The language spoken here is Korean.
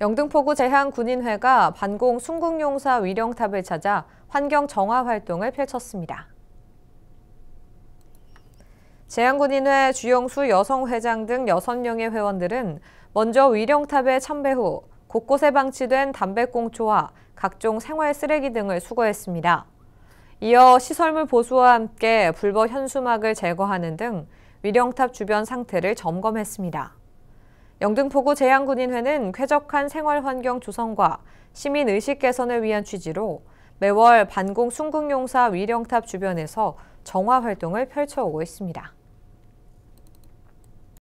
영등포구 재향군인회가 반공 순국용사 위령탑을 찾아 환경 정화 활동을 펼쳤습니다. 재향군인회 주영수 여성회장 등 6명의 회원들은 먼저 위령탑에 참배 후 곳곳에 방치된 담배꽁초와 각종 생활 쓰레기 등을 수거했습니다. 이어 시설물 보수와 함께 불법 현수막을 제거하는 등 위령탑 주변 상태를 점검했습니다. 영등포구 재향군인회는 쾌적한 생활환경 조성과 시민의식 개선을 위한 취지로 매월 반공 순국용사 위령탑 주변에서 정화 활동을 펼쳐오고 있습니다.